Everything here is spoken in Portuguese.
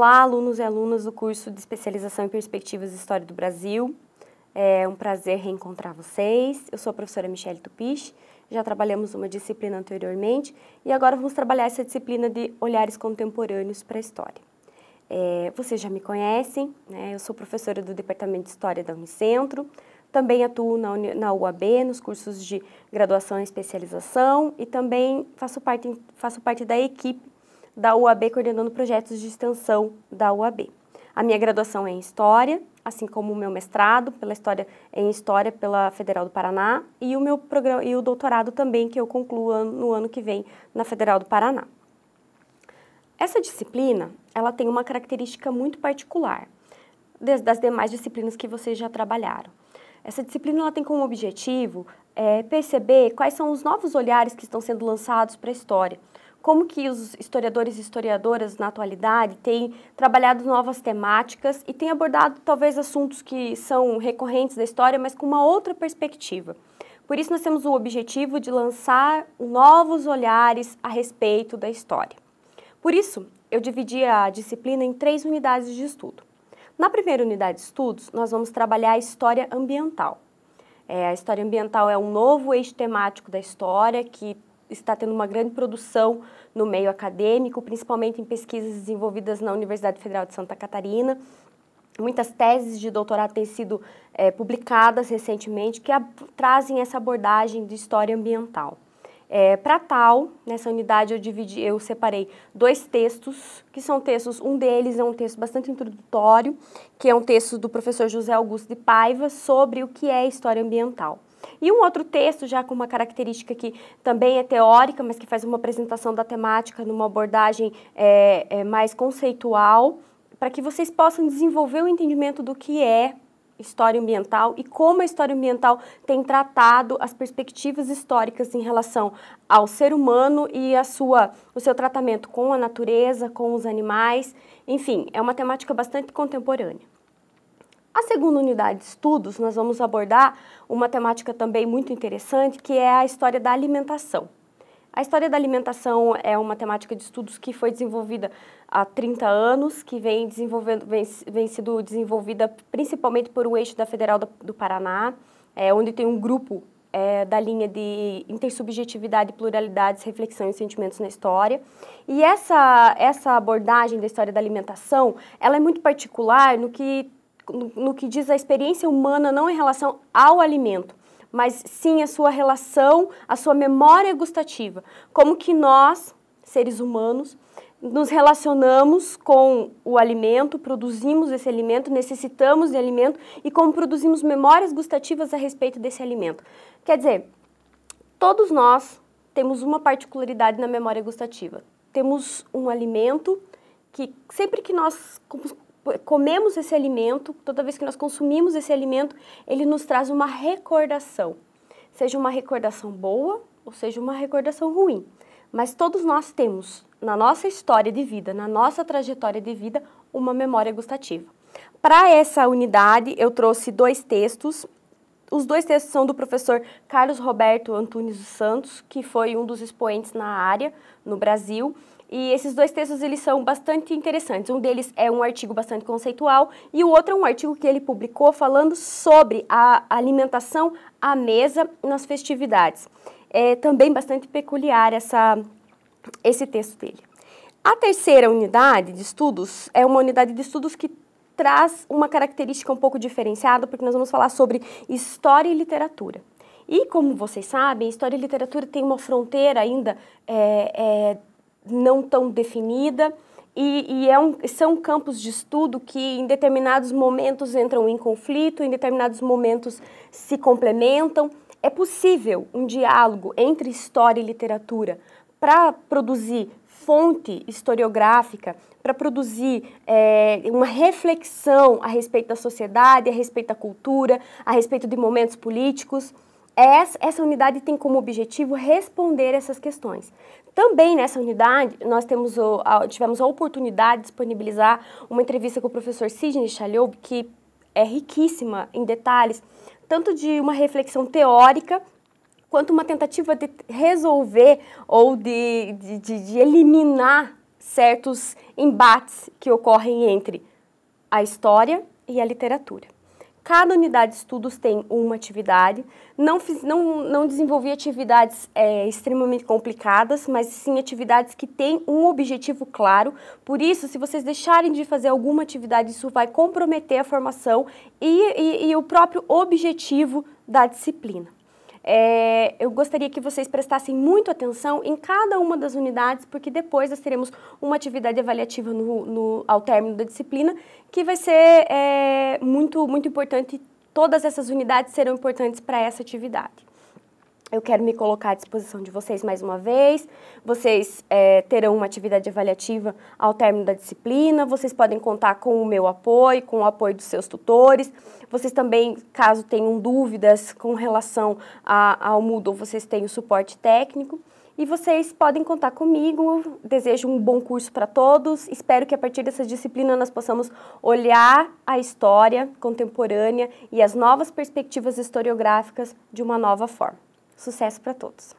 Olá, alunos e alunas do curso de Especialização em Perspectivas e História do Brasil. É um prazer reencontrar vocês. Eu sou a professora Michelle Tupich. Já trabalhamos uma disciplina anteriormente e agora vamos trabalhar essa disciplina de Olhares Contemporâneos para a História. É, vocês já me conhecem, né? eu sou professora do Departamento de História da Unicentro, também atuo na, na UAB, nos cursos de graduação e especialização e também faço parte, faço parte da equipe da UAB coordenando projetos de extensão da UAB. A minha graduação é em História, assim como o meu mestrado pela história, em História pela Federal do Paraná e o meu programa, e o doutorado também que eu concluo no ano que vem na Federal do Paraná. Essa disciplina, ela tem uma característica muito particular das demais disciplinas que vocês já trabalharam. Essa disciplina ela tem como objetivo é, perceber quais são os novos olhares que estão sendo lançados para a história, como que os historiadores e historiadoras na atualidade têm trabalhado novas temáticas e têm abordado talvez assuntos que são recorrentes da história, mas com uma outra perspectiva. Por isso nós temos o objetivo de lançar novos olhares a respeito da história. Por isso, eu dividi a disciplina em três unidades de estudo. Na primeira unidade de estudos, nós vamos trabalhar a história ambiental. É, a história ambiental é um novo eixo temático da história que está tendo uma grande produção no meio acadêmico, principalmente em pesquisas desenvolvidas na Universidade Federal de Santa Catarina. Muitas teses de doutorado têm sido é, publicadas recentemente que a, trazem essa abordagem de história ambiental. É, para tal, nessa unidade eu dividi, eu separei dois textos, que são textos, um deles é um texto bastante introdutório, que é um texto do professor José Augusto de Paiva sobre o que é história ambiental. E um outro texto, já com uma característica que também é teórica, mas que faz uma apresentação da temática numa abordagem é, é, mais conceitual, para que vocês possam desenvolver o entendimento do que é história ambiental e como a história ambiental tem tratado as perspectivas históricas em relação ao ser humano e a sua, o seu tratamento com a natureza, com os animais. Enfim, é uma temática bastante contemporânea. A segunda unidade de estudos, nós vamos abordar uma temática também muito interessante, que é a história da alimentação. A história da alimentação é uma temática de estudos que foi desenvolvida há 30 anos, que vem, desenvolvendo, vem, vem sendo desenvolvida principalmente por um eixo da Federal do Paraná, é, onde tem um grupo é, da linha de intersubjetividade, pluralidades, reflexão e sentimentos na história. E essa, essa abordagem da história da alimentação, ela é muito particular no que no, que diz a experiência humana, não em relação ao alimento, mas sim a sua relação, a sua memória gustativa. Como que nós, seres humanos, nos relacionamos com o alimento, produzimos esse alimento, necessitamos de alimento e como produzimos memórias gustativas a respeito desse alimento. Quer dizer, todos nós temos uma particularidade na memória gustativa. Temos um alimento que sempre que nós comemos esse alimento, toda vez que nós consumimos esse alimento, ele nos traz uma recordação. Seja uma recordação boa ou seja uma recordação ruim. Mas todos nós temos, na nossa história de vida, na nossa trajetória de vida, uma memória gustativa. Para essa unidade, eu trouxe dois textos os dois textos são do professor Carlos Roberto Antunes dos Santos, que foi um dos expoentes na área no Brasil. E esses dois textos eles são bastante interessantes. Um deles é um artigo bastante conceitual e o outro é um artigo que ele publicou falando sobre a alimentação à mesa nas festividades. É também bastante peculiar essa, esse texto dele. A terceira unidade de estudos é uma unidade de estudos que traz uma característica um pouco diferenciada, porque nós vamos falar sobre história e literatura. E como vocês sabem, história e literatura tem uma fronteira ainda é, é, não tão definida e, e é um, são campos de estudo que em determinados momentos entram em conflito, em determinados momentos se complementam. É possível um diálogo entre história e literatura para produzir fonte historiográfica para produzir é, uma reflexão a respeito da sociedade, a respeito da cultura, a respeito de momentos políticos. Essa, essa unidade tem como objetivo responder essas questões. Também nessa unidade, nós temos o, a, tivemos a oportunidade de disponibilizar uma entrevista com o professor Sidney Chalhoub, que é riquíssima em detalhes, tanto de uma reflexão teórica quanto uma tentativa de resolver ou de, de, de, eliminar certos embates que ocorrem entre a história e a literatura. Cada unidade de estudos tem uma atividade. Não, fiz, não, não desenvolvi atividades é, extremamente complicadas, mas sim atividades que têm um objetivo claro. Por isso, se vocês deixarem de fazer alguma atividade, isso vai comprometer a formação e, e, e o próprio objetivo da disciplina. É, eu gostaria que vocês prestassem muito atenção em cada uma das unidades, porque depois nós teremos uma atividade avaliativa no, no ao término da disciplina, que vai ser é, muito, muito importante. Todas essas unidades serão importantes para essa atividade. Eu quero me colocar à disposição de vocês mais uma vez. Vocês é, terão uma atividade avaliativa ao término da disciplina. Vocês podem contar com o meu apoio, com o apoio dos seus tutores. Vocês também, caso tenham dúvidas com relação a, ao Moodle, vocês têm o suporte técnico. E vocês podem contar comigo. Desejo um bom curso para todos. Espero que a partir dessa disciplina nós possamos olhar a história contemporânea e as novas perspectivas historiográficas de uma nova forma. Sucesso para todos!